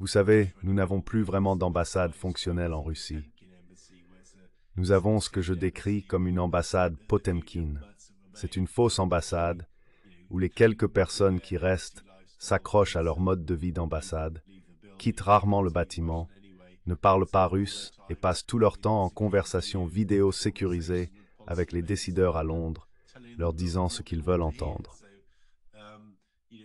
Vous savez, nous n'avons plus vraiment d'ambassade fonctionnelle en Russie. Nous avons ce que je décris comme une ambassade Potemkin. C'est une fausse ambassade où les quelques personnes qui restent s'accrochent à leur mode de vie d'ambassade, quittent rarement le bâtiment, ne parlent pas russe et passent tout leur temps en conversation vidéo sécurisée avec les décideurs à Londres, leur disant ce qu'ils veulent entendre.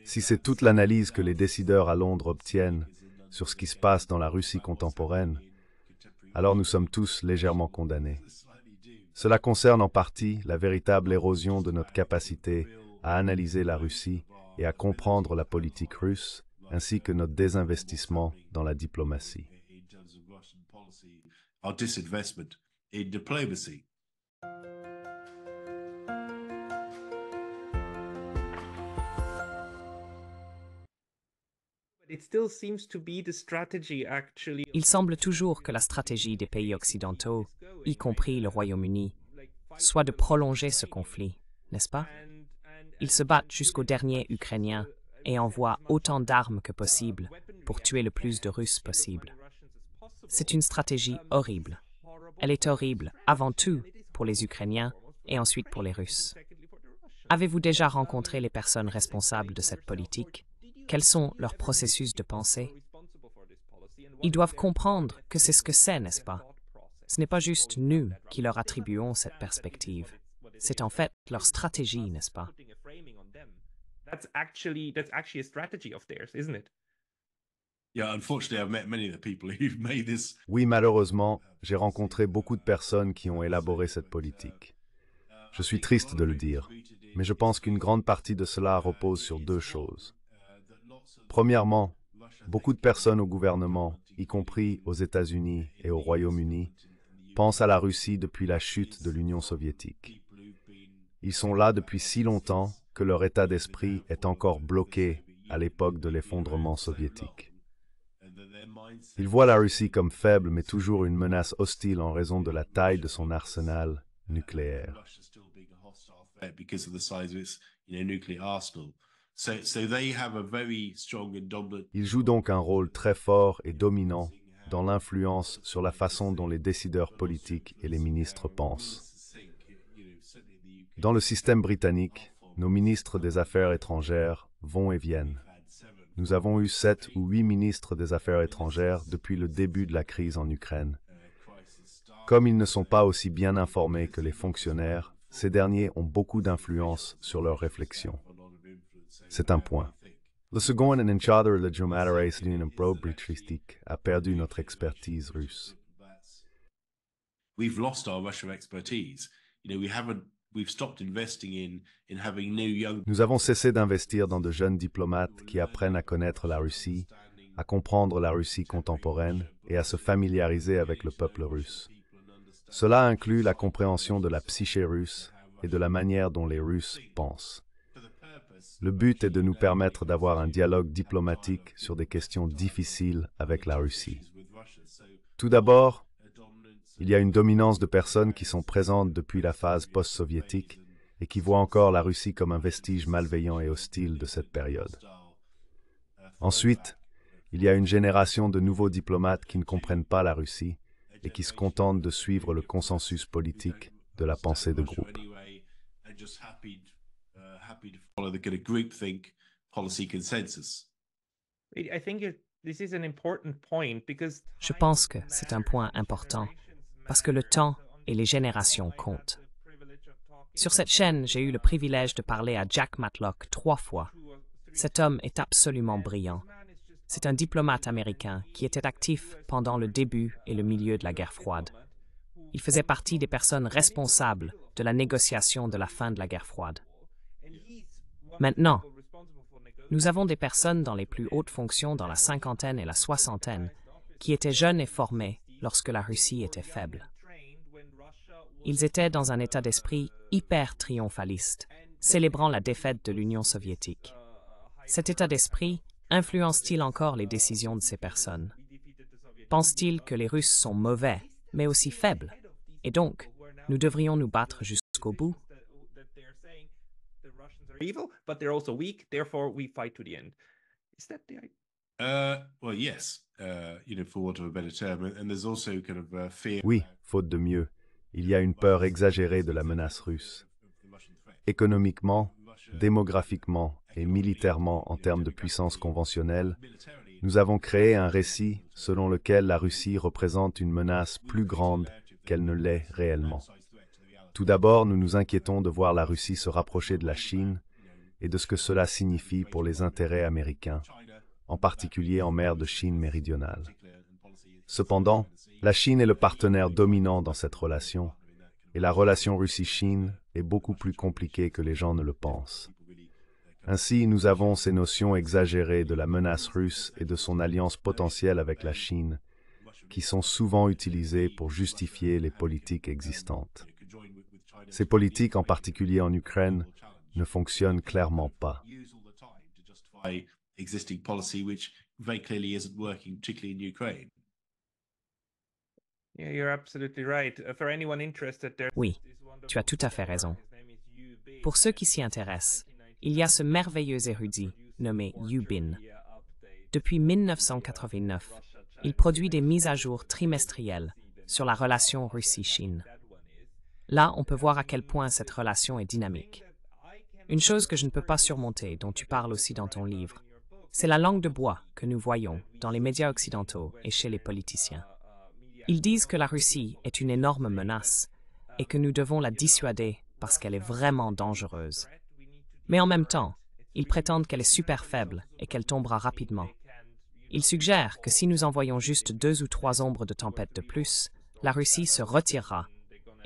Si c'est toute l'analyse que les décideurs à Londres obtiennent sur ce qui se passe dans la Russie contemporaine, alors nous sommes tous légèrement condamnés. Cela concerne en partie la véritable érosion de notre capacité à analyser la Russie et à comprendre la politique russe, ainsi que notre désinvestissement dans la diplomatie. Il semble toujours que la stratégie des pays occidentaux, y compris le Royaume-Uni, soit de prolonger ce conflit, n'est-ce pas Ils se battent jusqu'au dernier Ukrainien uh, et envoient autant d'armes que uh, possible pour tuer le plus de Russes possible. C'est une stratégie um, horrible. Elle est horrible avant tout pour les Ukrainiens et ensuite pour les Russes. Avez-vous déjà um, rencontré les personnes responsables de cette politique quels sont leurs processus de pensée. Ils doivent comprendre que c'est ce que c'est, n'est-ce pas Ce n'est pas juste nous qui leur attribuons cette perspective. C'est en fait leur stratégie, n'est-ce pas oui, malheureusement, j'ai rencontré beaucoup de personnes qui ont élaboré cette politique. Je suis triste de le dire, mais je pense qu'une grande partie de cela repose sur deux choses. Premièrement, beaucoup de personnes au gouvernement, y compris aux États-Unis et au Royaume-Uni, pensent à la Russie depuis la chute de l'Union soviétique. Ils sont là depuis si longtemps que leur état d'esprit est encore bloqué à l'époque de l'effondrement soviétique. Ils voient la Russie comme faible mais toujours une menace hostile en raison de la taille de son arsenal nucléaire. Ils jouent donc un rôle très fort et dominant dans l'influence sur la façon dont les décideurs politiques et les ministres pensent. Dans le système britannique, nos ministres des Affaires étrangères vont et viennent. Nous avons eu sept ou huit ministres des Affaires étrangères depuis le début de la crise en Ukraine. Comme ils ne sont pas aussi bien informés que les fonctionnaires, ces derniers ont beaucoup d'influence sur leurs réflexions. C'est un point. Le second est le d'une a perdu notre expertise russe. nous avons cessé d'investir dans de jeunes diplomates qui apprennent à connaître la Russie, à comprendre la Russie contemporaine et à se familiariser avec le peuple russe. Cela inclut la compréhension de la psyché russe et de la manière dont les Russes pensent. Le but est de nous permettre d'avoir un dialogue diplomatique sur des questions difficiles avec la Russie. Tout d'abord, il y a une dominance de personnes qui sont présentes depuis la phase post-soviétique et qui voient encore la Russie comme un vestige malveillant et hostile de cette période. Ensuite, il y a une génération de nouveaux diplomates qui ne comprennent pas la Russie et qui se contentent de suivre le consensus politique de la pensée de groupe. Je pense que c'est un point important parce que le temps et les générations comptent. Sur cette chaîne, j'ai eu le privilège de parler à Jack Matlock trois fois. Cet homme est absolument brillant. C'est un diplomate américain qui était actif pendant le début et le milieu de la guerre froide. Il faisait partie des personnes responsables de la négociation de la fin de la guerre froide. Maintenant, nous avons des personnes dans les plus hautes fonctions dans la cinquantaine et la soixantaine qui étaient jeunes et formés lorsque la Russie était faible. Ils étaient dans un état d'esprit hyper triomphaliste, célébrant la défaite de l'Union soviétique. Cet état d'esprit influence-t-il encore les décisions de ces personnes Pense-t-il que les Russes sont mauvais, mais aussi faibles Et donc, nous devrions nous battre jusqu'au bout Is that And there's also kind of uh, fear. Oui, faute de mieux. Il y a une peur exagérée de la menace russe. Économiquement, démographiquement et militairement en termes de puissance conventionnelle, nous avons créé un récit selon lequel la Russie représente une menace plus grande qu'elle ne l'est réellement. Tout d'abord, nous nous inquiétons de voir la Russie se rapprocher de la Chine et de ce que cela signifie pour les intérêts américains, en particulier en mer de Chine méridionale. Cependant, la Chine est le partenaire dominant dans cette relation, et la relation Russie-Chine est beaucoup plus compliquée que les gens ne le pensent. Ainsi, nous avons ces notions exagérées de la menace russe et de son alliance potentielle avec la Chine, qui sont souvent utilisées pour justifier les politiques existantes. Ces politiques, en particulier en Ukraine, ne fonctionnent clairement pas. Uh, oui, tu as tout à fait raison. Pour ceux qui s'y intéressent, il y a ce merveilleux érudit nommé Yubin. Depuis 1989, il produit des mises à jour trimestrielles sur la relation Russie-Chine. Là, on peut voir à quel point cette relation est dynamique. Une chose que je ne peux pas surmonter, dont tu parles aussi dans ton livre, c'est la langue de bois que nous voyons dans les médias occidentaux et chez les politiciens. Ils disent que la Russie est une énorme menace et que nous devons la dissuader parce qu'elle est vraiment dangereuse. Mais en même temps, ils prétendent qu'elle est super faible et qu'elle tombera rapidement. Ils suggèrent que si nous envoyons juste deux ou trois ombres de tempête de plus, la Russie se retirera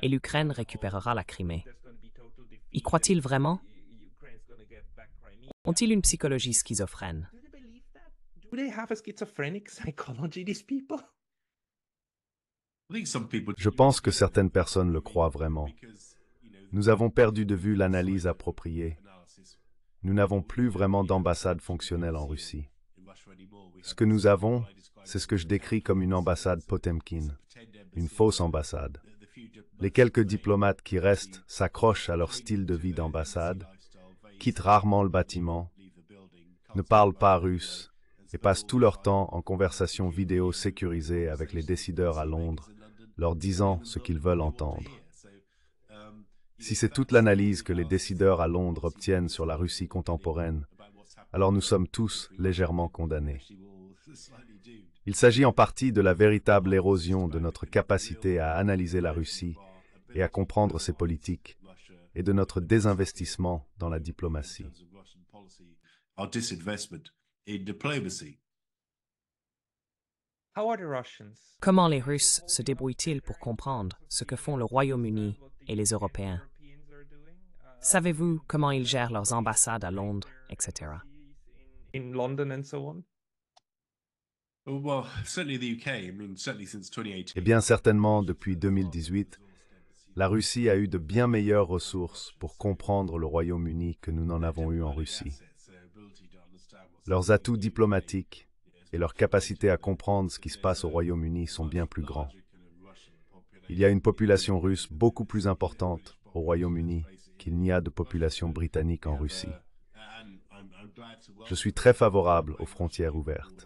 et l'Ukraine récupérera la Crimée. Y croit-il vraiment Ont-ils une psychologie schizophrène Je pense que certaines personnes le croient vraiment. Nous avons perdu de vue l'analyse appropriée. Nous n'avons plus vraiment d'ambassade fonctionnelle en Russie. Ce que nous avons, c'est ce que je décris comme une ambassade Potemkin, une fausse ambassade. Les quelques diplomates qui restent s'accrochent à leur style de vie d'ambassade, quittent rarement le bâtiment, ne parlent pas russe et passent tout leur temps en conversation vidéo sécurisée avec les décideurs à Londres, leur disant ce qu'ils veulent entendre. Si c'est toute l'analyse que les décideurs à Londres obtiennent sur la Russie contemporaine, alors nous sommes tous légèrement condamnés. Il s'agit en partie de la véritable érosion de notre capacité à analyser la Russie et à comprendre ses politiques, et de notre désinvestissement dans la diplomatie. Comment les Russes se débrouillent-ils pour comprendre ce que font le Royaume-Uni et les Européens Savez-vous comment ils gèrent leurs ambassades à Londres, etc. Oh, eh bien, certainement, depuis 2018, la Russie a eu de bien meilleures ressources pour comprendre le Royaume-Uni que nous n'en avons eu en Russie. Leurs atouts diplomatiques et leur capacité à comprendre ce qui se passe au Royaume-Uni sont bien plus grands. Il y a une population russe beaucoup plus importante au Royaume-Uni qu'il n'y a de population britannique en Russie. Je suis très favorable aux frontières ouvertes.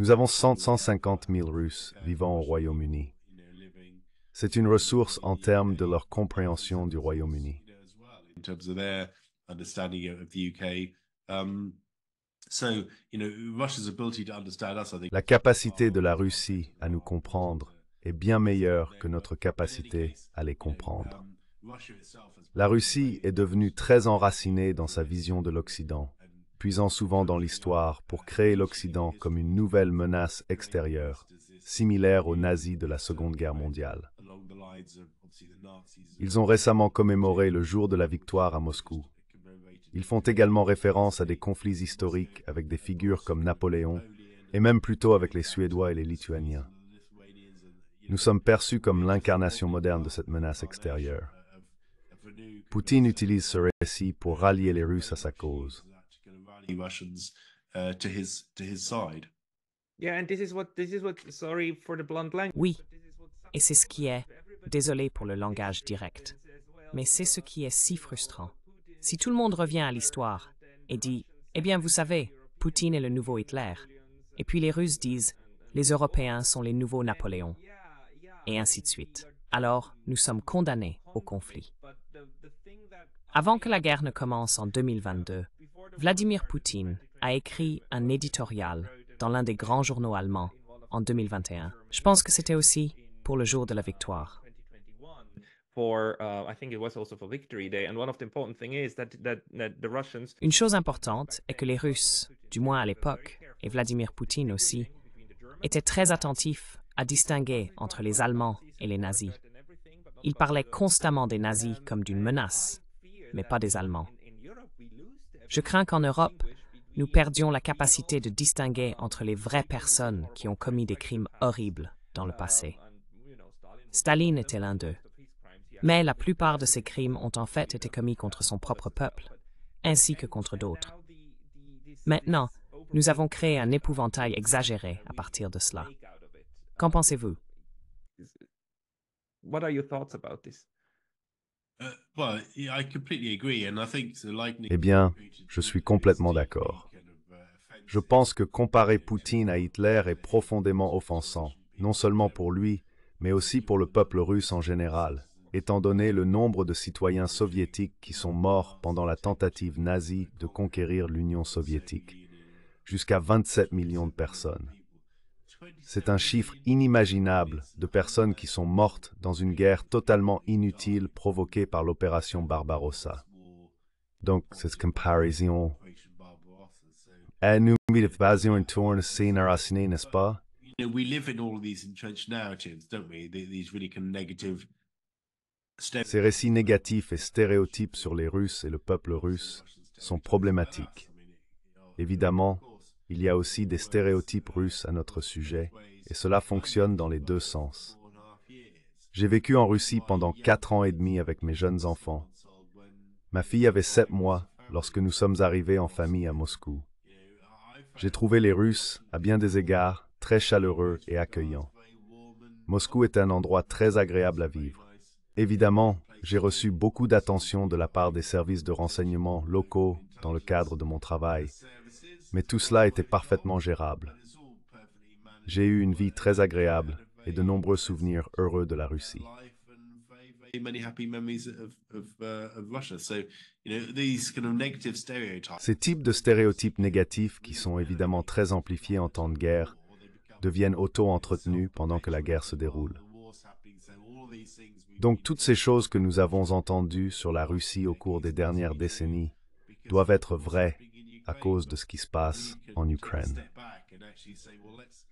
Nous avons 150 000 Russes vivant au Royaume-Uni. C'est une ressource en termes de leur compréhension du Royaume-Uni. La capacité de la Russie à nous comprendre est bien meilleure que notre capacité à les comprendre. Um, la Russie est devenue très enracinée dans sa vision de l'Occident puisant souvent dans l'histoire pour créer l'Occident comme une nouvelle menace extérieure, similaire aux nazis de la Seconde Guerre mondiale. Ils ont récemment commémoré le jour de la victoire à Moscou. Ils font également référence à des conflits historiques avec des figures comme Napoléon, et même plutôt avec les Suédois et les Lituaniens. Nous sommes perçus comme l'incarnation moderne de cette menace extérieure. Poutine utilise ce récit pour rallier les Russes à sa cause. Oui. Et c'est ce qui est désolé pour le langage direct. Mais c'est ce qui est si frustrant. Si tout le monde revient à l'histoire et dit "Eh bien, vous savez, Poutine est le nouveau Hitler." Et puis les Russes disent "Les Européens sont les nouveaux Napoléons." Et ainsi de suite. Alors, nous sommes condamnés au conflit. Avant que la guerre ne commence en 2022, Vladimir Poutine a écrit un éditorial dans l'un des grands journaux allemands en 2021. Je pense que c'était aussi pour le jour de la victoire. Uh, Une chose importante est que les Russes, du moins à l'époque, et Vladimir Poutine aussi, étaient très attentifs à distinguer entre les Allemands et les nazis. Ils parlaient constamment des nazis comme d'une menace, mais pas des Allemands. Je crains qu'en Europe, nous perdions la capacité de distinguer entre les vraies personnes qui ont commis des crimes horribles dans le passé. Staline était l'un d'eux. Mais la plupart de ces crimes ont en fait été commis contre son propre peuple, ainsi que contre d'autres. Maintenant, nous avons créé un épouvantail exagéré à partir de cela. Qu'en pensez-vous? What are your thoughts about this? Eh bien, je suis complètement d'accord. Uh, je pense que comparer Poutine à Hitler est profondément offensant, non seulement pour lui, mais aussi pour le peuple russe en général, étant donné le nombre de citoyens soviétiques qui sont morts pendant la tentative nazie de conquérir l'Union soviétique, jusqu'à 27 millions de personnes. C'est un chiffre inimaginable de personnes qui sont mortes dans une guerre totalement inutile provoquée par l'opération Barbarossa. Donc, cette comparaison ces récits négatifs et stéréotypes sur les Russes et le peuple russe sont problématiques. Évidemment, il y a aussi des stéréotypes russes à notre sujet, et cela fonctionne dans les deux sens. J'ai vécu en Russie pendant quatre ans et demi avec mes jeunes enfants. Ma fille avait sept mois lorsque nous sommes arrivés en famille à Moscou. J'ai trouvé les Russes, à bien des égards, très chaleureux et accueillants. Moscou est un endroit très agréable à vivre. Évidemment, j'ai reçu beaucoup d'attention de la part des services de renseignement locaux dans le cadre de mon travail, mais tout cela était parfaitement gérable. J'ai eu une vie très agréable et de nombreux souvenirs heureux de la Russie. Ces types de stéréotypes négatifs, qui sont évidemment très amplifiés en temps de guerre, deviennent auto-entretenus pendant que la guerre se déroule. Donc toutes ces choses que nous avons entendues sur la Russie au cours des dernières décennies doivent être vraies à cause de ce qui se passe en Ukraine.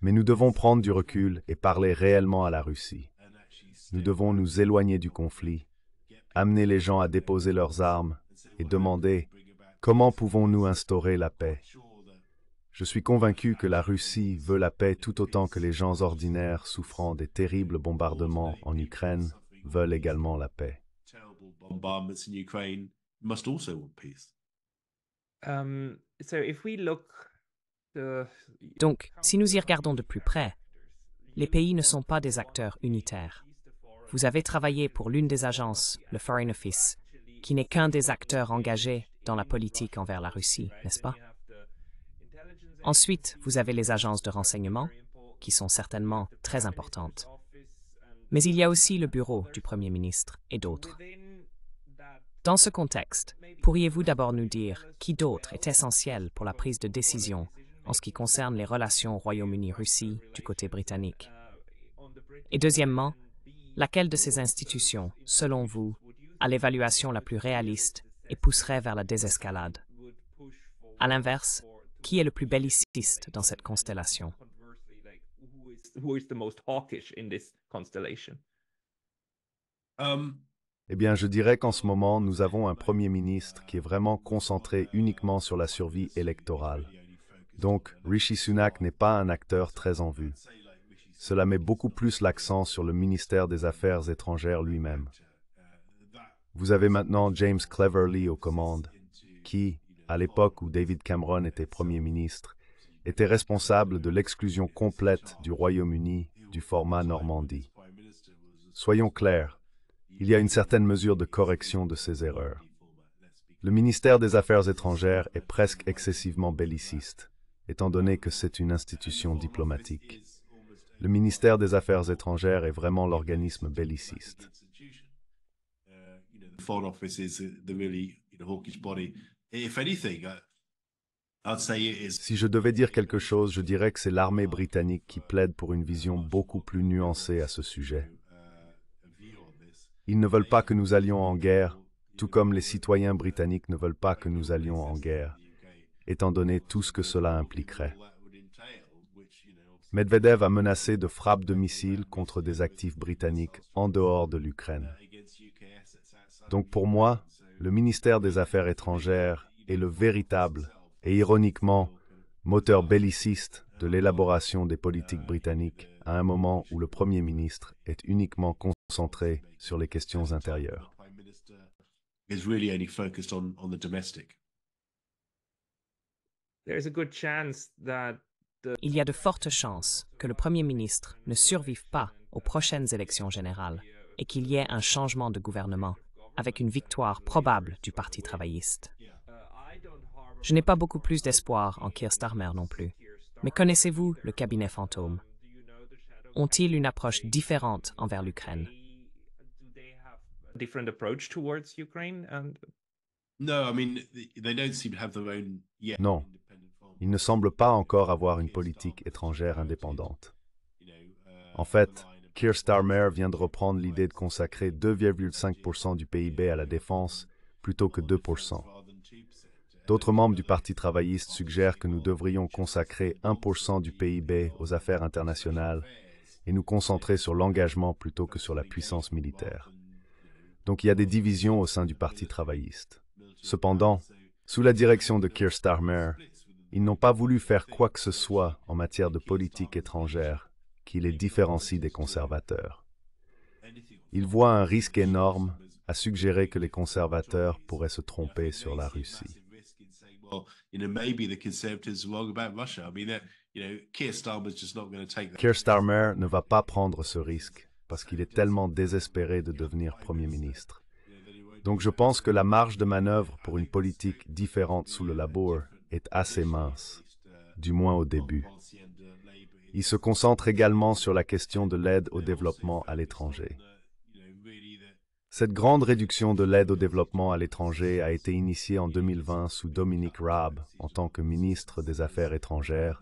Mais nous devons prendre du recul et parler réellement à la Russie. Nous devons nous éloigner du conflit, amener les gens à déposer leurs armes et demander comment pouvons-nous instaurer la paix. Je suis convaincu que la Russie veut la paix tout autant que les gens ordinaires souffrant des terribles bombardements en Ukraine veulent également la paix. Donc, si nous y regardons de plus près, les pays ne sont pas des acteurs unitaires. Vous avez travaillé pour l'une des agences, le Foreign Office, qui n'est qu'un des acteurs engagés dans la politique envers la Russie, n'est-ce pas Ensuite, vous avez les agences de renseignement, qui sont certainement très importantes. Mais il y a aussi le bureau du Premier ministre et d'autres. Dans ce contexte, pourriez-vous d'abord nous dire qui d'autre est essentiel pour la prise de décision en ce qui concerne les relations Royaume-Uni-Russie du côté britannique Et deuxièmement, laquelle de ces institutions, selon vous, a l'évaluation la plus réaliste et pousserait vers la désescalade À l'inverse, qui est le plus belliciste dans cette constellation eh bien, je dirais qu'en ce moment, nous avons un Premier ministre qui est vraiment concentré uniquement sur la survie électorale. Donc, Rishi Sunak n'est pas un acteur très en vue. Cela met beaucoup plus l'accent sur le ministère des Affaires étrangères lui-même. Vous avez maintenant James Cleverly aux commandes, qui, à l'époque où David Cameron était Premier ministre, était responsable de l'exclusion complète du Royaume-Uni du format Normandie. Soyons clairs, il y a une certaine mesure de correction de ces erreurs. Le ministère des Affaires étrangères est presque excessivement belliciste, étant donné que c'est une institution diplomatique. Le ministère des Affaires étrangères est vraiment l'organisme belliciste. Si je devais dire quelque chose, je dirais que c'est l'armée britannique qui plaide pour une vision beaucoup plus nuancée à ce sujet. Ils ne veulent pas que nous allions en guerre, tout comme les citoyens britanniques ne veulent pas que nous allions en guerre, étant donné tout ce que cela impliquerait. Medvedev a menacé de frappes de missiles contre des actifs britanniques en dehors de l'Ukraine. Donc pour moi, le ministère des Affaires étrangères est le véritable et ironiquement moteur belliciste de l'élaboration des politiques britanniques à un moment où le Premier ministre est uniquement sur les questions intérieures. Il y a de fortes chances que le Premier ministre ne survive pas aux prochaines élections générales et qu'il y ait un changement de gouvernement avec une victoire probable du Parti travailliste. Je n'ai pas beaucoup plus d'espoir en Keir Starmer non plus. Mais connaissez-vous le cabinet fantôme Ont-ils une approche différente envers l'Ukraine No, I mean, they don't seem to have their own Non, ils ne semblent pas encore avoir une politique étrangère indépendante. En fait, Keir Starmer vient de reprendre l'idée de consacrer 2,5% du PIB à la défense plutôt que 2%. D'autres membres du Parti travailliste suggèrent que nous devrions consacrer 1% du PIB aux affaires internationales et nous concentrer sur l'engagement plutôt que sur la puissance militaire. Donc il y a des divisions au sein du Parti travailliste. Cependant, sous la direction de Keir Starmer, ils n'ont pas voulu faire quoi que ce soit en matière de politique étrangère qui les différencie des conservateurs. Ils voient un risque énorme à suggérer que les conservateurs pourraient se tromper sur la Russie. Keir Starmer ne va pas prendre ce risque parce qu'il est tellement désespéré de devenir Premier ministre. Donc je pense que la marge de manœuvre pour une politique différente sous le labour est assez mince, du moins au début. Il se concentre également sur la question de l'aide au développement à l'étranger. Cette grande réduction de l'aide au développement à l'étranger a été initiée en 2020 sous Dominique Raab en tant que ministre des Affaires étrangères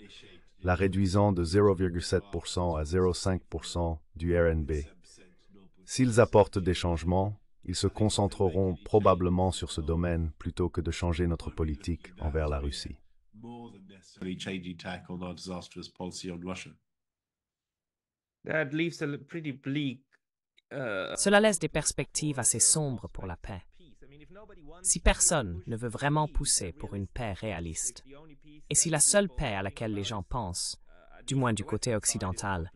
la réduisant de 0,7% à 0,5% du RNB. S'ils apportent des changements, ils se concentreront probablement sur ce domaine plutôt que de changer notre politique envers la Russie. Uh, Cela laisse des perspectives assez sombres pour la paix. Si personne ne veut vraiment pousser pour une paix réaliste, et si la seule paix à laquelle les gens pensent, uh, du moins du côté occidental,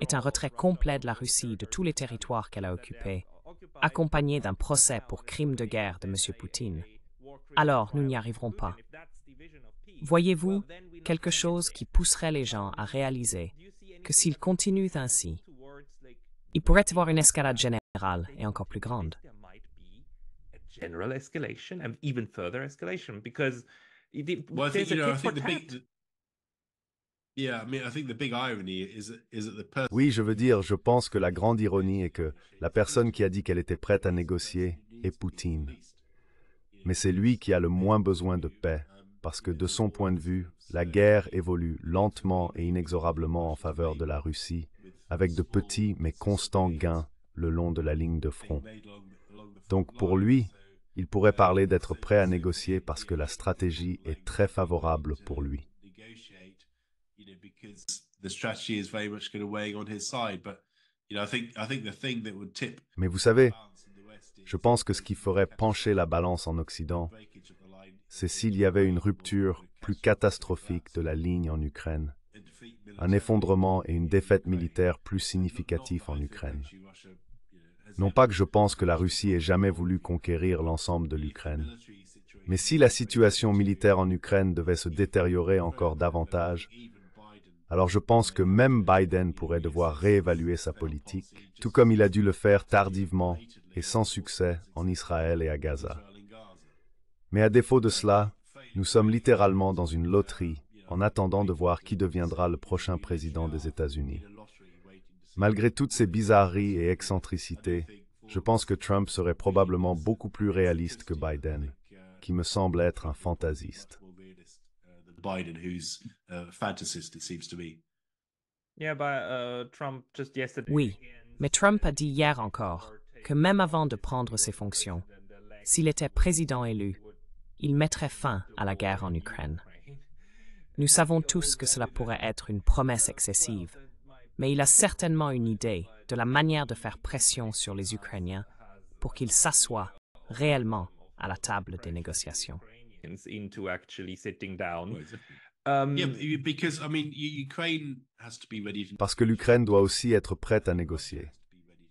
est un retrait complet de la Russie de tous les territoires qu'elle a occupés, accompagné d'un procès pour crime de guerre de M. Poutine, alors nous n'y arriverons pas. Voyez-vous quelque chose qui pousserait les gens à um, réaliser que s'ils continuent ainsi, il pourrait y avoir une escalade générale et encore plus grande. Oui, je veux dire, je pense que la grande ironie est que la personne qui a dit qu'elle était prête à négocier est Poutine. Mais c'est lui qui a le moins besoin de paix, parce que de son point de vue, la guerre évolue lentement et inexorablement en faveur de la Russie, avec de petits mais constants gains le long de la ligne de front. Donc pour lui, il pourrait parler d'être prêt à négocier parce que la stratégie est très favorable pour lui. Mais vous savez, je pense que ce qui ferait pencher la balance en Occident, c'est s'il y avait une rupture plus catastrophique de la ligne en Ukraine, un effondrement et une défaite militaire plus significative en Ukraine. Non pas que je pense que la Russie ait jamais voulu conquérir l'ensemble de l'Ukraine, mais si la situation militaire en Ukraine devait se détériorer encore davantage, alors je pense que même Biden pourrait devoir réévaluer sa politique, tout comme il a dû le faire tardivement et sans succès en Israël et à Gaza. Mais à défaut de cela, nous sommes littéralement dans une loterie en attendant de voir qui deviendra le prochain président des États-Unis. Malgré toutes ces bizarreries et excentricités, je pense que Trump serait probablement beaucoup plus réaliste que Biden, qui me semble être un fantasiste. Uh, oui, mais Trump a dit hier encore que même avant de prendre ses fonctions, s'il était président élu, il mettrait fin à la guerre en Ukraine. Nous savons tous que cela pourrait être une promesse excessive, mais il a certainement une idée de la manière de faire pression sur les Ukrainiens pour qu'ils s'assoient réellement à la table des négociations. Parce que l'Ukraine doit aussi être prête à négocier.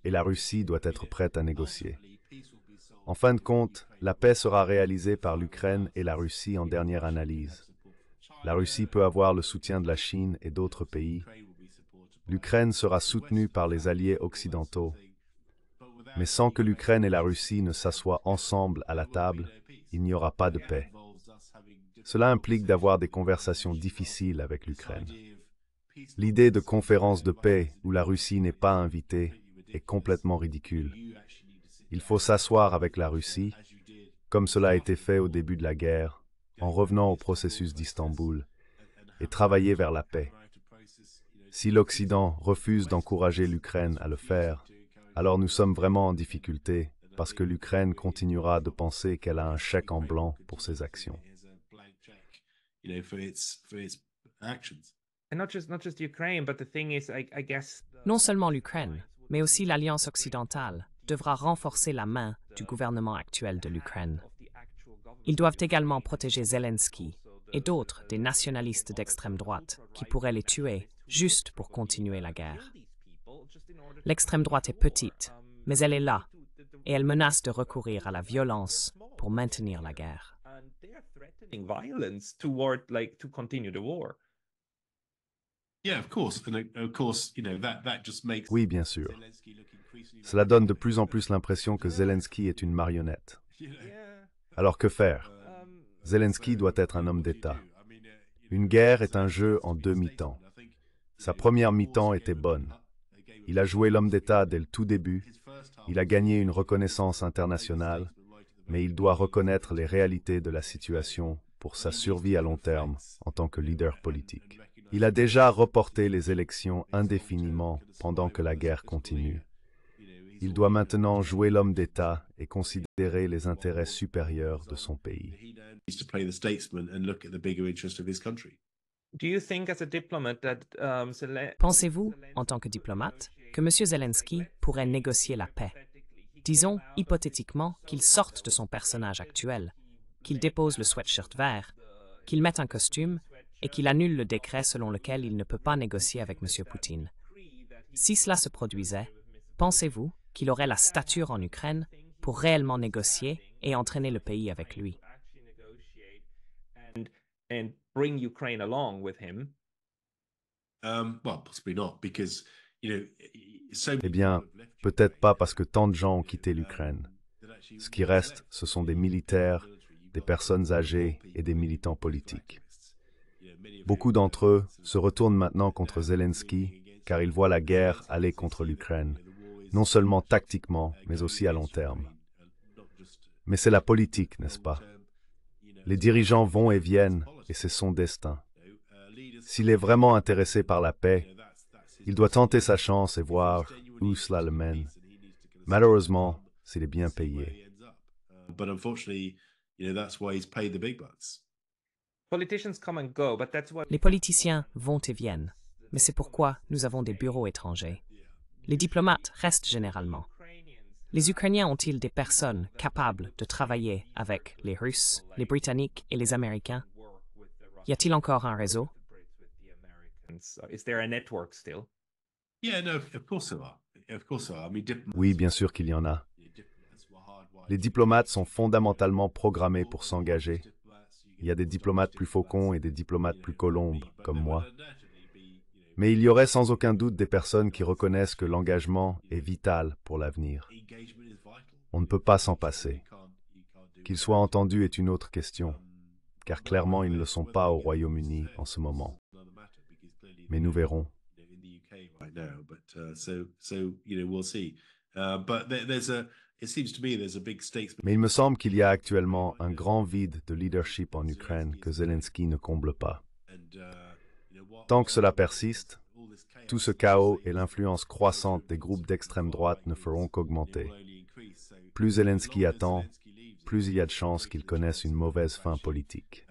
Et la Russie doit être prête à négocier. En fin de compte, la paix sera réalisée par l'Ukraine et la Russie en dernière analyse. La Russie peut avoir le soutien de la Chine et d'autres pays, l'Ukraine sera soutenue par les alliés occidentaux. Mais sans que l'Ukraine et la Russie ne s'assoient ensemble à la table, il n'y aura pas de paix. Cela implique d'avoir des conversations difficiles avec l'Ukraine. L'idée de conférence de paix où la Russie n'est pas invitée est complètement ridicule. Il faut s'asseoir avec la Russie, comme cela a été fait au début de la guerre, en revenant au processus d'Istanbul, et travailler vers la paix. Si l'Occident refuse d'encourager l'Ukraine à le faire, alors nous sommes vraiment en difficulté parce que l'Ukraine continuera de penser qu'elle a un chèque en blanc pour ses actions. Non seulement l'Ukraine, mais aussi l'Alliance occidentale devra renforcer la main du gouvernement actuel de l'Ukraine. Ils doivent également protéger Zelensky et d'autres des nationalistes d'extrême droite qui pourraient les tuer juste pour continuer la guerre. L'extrême droite est petite, mais elle est là, et elle menace de recourir à la violence pour maintenir la guerre. Oui, bien sûr. Cela donne de plus en plus l'impression que Zelensky est une marionnette. Alors que faire um, Zelensky doit être un homme d'État. Uh, une guerre est un jeu en demi-temps. Sa première mi-temps était bonne. Il a joué l'homme d'État dès le tout début, il a gagné une reconnaissance internationale, mais il doit reconnaître les réalités de la situation pour sa survie à long terme en tant que leader politique. Il a déjà reporté les élections indéfiniment pendant que la guerre continue. Il doit maintenant jouer l'homme d'État et considérer les intérêts supérieurs de son pays. Um, pensez-vous, en tant que diplomate, que M. Zelensky pourrait négocier la paix Disons, hypothétiquement, qu'il sorte de son personnage actuel, qu'il dépose le sweatshirt vert, qu'il mette un costume et qu'il annule le décret selon lequel il ne peut pas négocier avec M. Poutine. Si cela se produisait, pensez-vous qu'il aurait la stature en Ukraine pour réellement négocier et entraîner le pays avec lui and eh bien, peut-être pas parce que tant de gens ont quitté um, l'Ukraine. Ce qui reste, ce sont des militaires, des personnes âgées et des militants politiques. Beaucoup d'entre eux se retournent maintenant contre Zelensky car ils voient la guerre aller contre l'Ukraine, non seulement tactiquement, mais aussi à long terme. Uh, mais c'est la politique, n'est-ce pas les dirigeants vont et viennent, et c'est son destin. S'il est vraiment intéressé par la paix, il doit tenter sa chance et voir où cela le mène. Malheureusement, c'est les bien payés. Les politiciens vont et viennent, mais c'est pourquoi nous avons des bureaux étrangers. Les diplomates restent généralement, les Ukrainiens ont-ils des personnes capables de travailler avec les Russes, les Britanniques et les Américains Y a-t-il encore un réseau Oui, bien sûr qu'il y en a. Les diplomates sont fondamentalement programmés pour s'engager. Il y a des diplomates plus faucons et des diplomates plus colombes, comme moi. Mais il y aurait sans aucun doute des personnes qui reconnaissent que l'engagement est vital pour l'avenir. On ne peut pas s'en passer. Qu'il soit entendu est une autre question, car clairement ils ne le sont pas au Royaume-Uni en ce moment. Mais nous verrons. Mais il me semble qu'il y a actuellement un grand vide de leadership en Ukraine que Zelensky ne comble pas. Uh, Tant que cela persiste, tout ce chaos et l'influence croissante des groupes d'extrême droite ne feront qu'augmenter. Plus Zelensky attend, plus il y a de chances qu'il connaisse une mauvaise fin politique.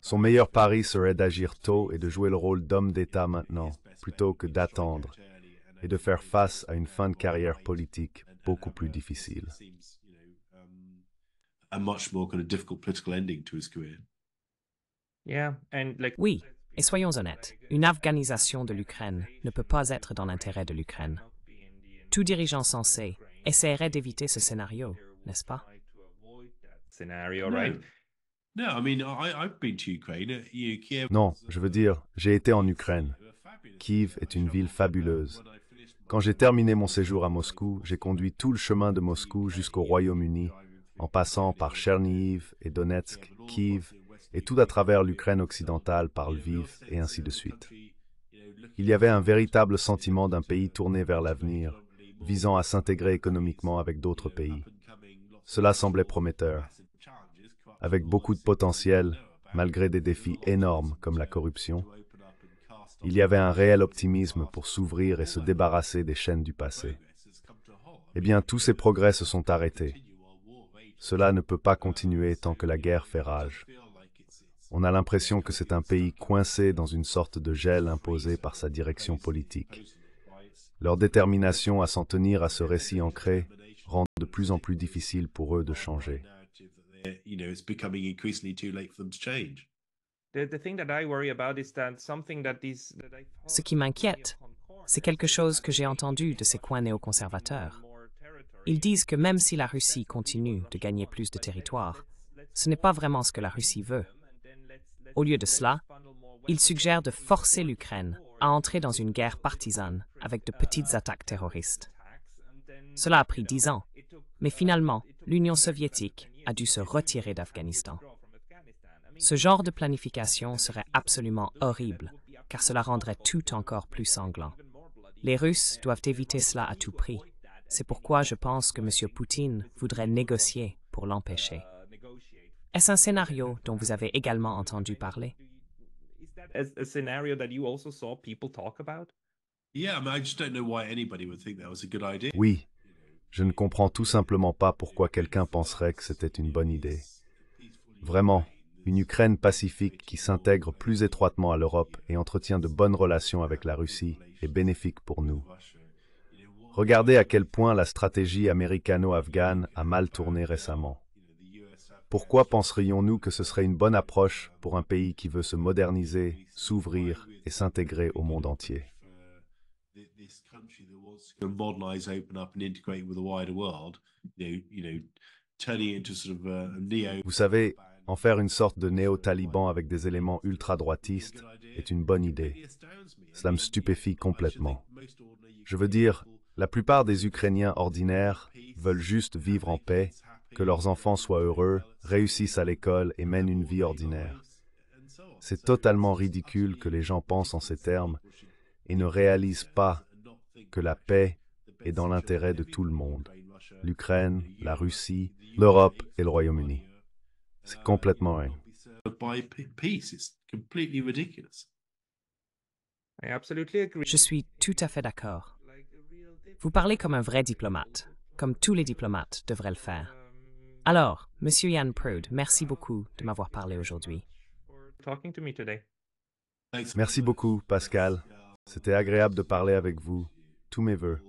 Son meilleur pari serait d'agir tôt et de jouer le rôle d'homme d'État maintenant, plutôt que d'attendre et de faire face à une fin de carrière politique beaucoup plus difficile. Oui, et soyons honnêtes, une afghanisation de l'Ukraine ne peut pas être dans l'intérêt de l'Ukraine. Tout dirigeant sensé essaierait d'éviter ce scénario, n'est-ce pas? Non, je veux dire, j'ai été en Ukraine. Kiev est une ville fabuleuse. Quand j'ai terminé mon séjour à Moscou, j'ai conduit tout le chemin de Moscou jusqu'au Royaume-Uni, en passant par Chernihiv et Donetsk, Kiev et tout à travers l'Ukraine occidentale par vif, et ainsi de suite. Il y avait un véritable sentiment d'un pays tourné vers l'avenir, visant à s'intégrer économiquement avec d'autres pays. Cela semblait prometteur, avec beaucoup de potentiel, malgré des défis énormes comme la corruption. Il y avait un réel optimisme pour s'ouvrir et se débarrasser des chaînes du passé. Eh bien, tous ces progrès se sont arrêtés. Cela ne peut pas continuer tant que la guerre fait rage. On a l'impression que c'est un pays coincé dans une sorte de gel imposé par sa direction politique. Leur détermination à s'en tenir à ce récit ancré rend de plus en plus difficile pour eux de changer. Ce qui m'inquiète, c'est quelque chose que j'ai entendu de ces coins néoconservateurs. Ils disent que même si la Russie continue de gagner plus de territoire, ce n'est pas vraiment ce que la Russie veut. Au lieu de cela, il suggère de forcer l'Ukraine à entrer dans une guerre partisane avec de petites attaques terroristes. Cela a pris dix ans, mais finalement, l'Union soviétique a dû se retirer d'Afghanistan. Ce genre de planification serait absolument horrible, car cela rendrait tout encore plus sanglant. Les Russes doivent éviter cela à tout prix. C'est pourquoi je pense que M. Poutine voudrait négocier pour l'empêcher. Est-ce un scénario dont vous avez également entendu parler? Oui. Je ne comprends tout simplement pas pourquoi quelqu'un penserait que c'était une bonne idée. Vraiment, une Ukraine pacifique qui s'intègre plus étroitement à l'Europe et entretient de bonnes relations avec la Russie est bénéfique pour nous. Regardez à quel point la stratégie américano-afghane a mal tourné récemment. Pourquoi penserions-nous que ce serait une bonne approche pour un pays qui veut se moderniser, s'ouvrir et s'intégrer au monde entier Vous savez, en faire une sorte de néo-taliban avec des éléments ultra-droitistes est une bonne idée. Cela me stupéfie complètement. Je veux dire, la plupart des Ukrainiens ordinaires veulent juste vivre en paix que leurs enfants soient heureux, réussissent à l'école et mènent une vie ordinaire. C'est totalement ridicule que les gens pensent en ces termes et ne réalisent pas que la paix est dans l'intérêt de tout le monde, l'Ukraine, la Russie, l'Europe et le Royaume-Uni. C'est complètement rien. Je suis tout à fait d'accord. Vous parlez comme un vrai diplomate, comme tous les diplomates devraient le faire. Alors, Monsieur Yann Proud, merci beaucoup de m'avoir parlé aujourd'hui. Merci beaucoup, Pascal. C'était agréable de parler avec vous. Tous mes voeux.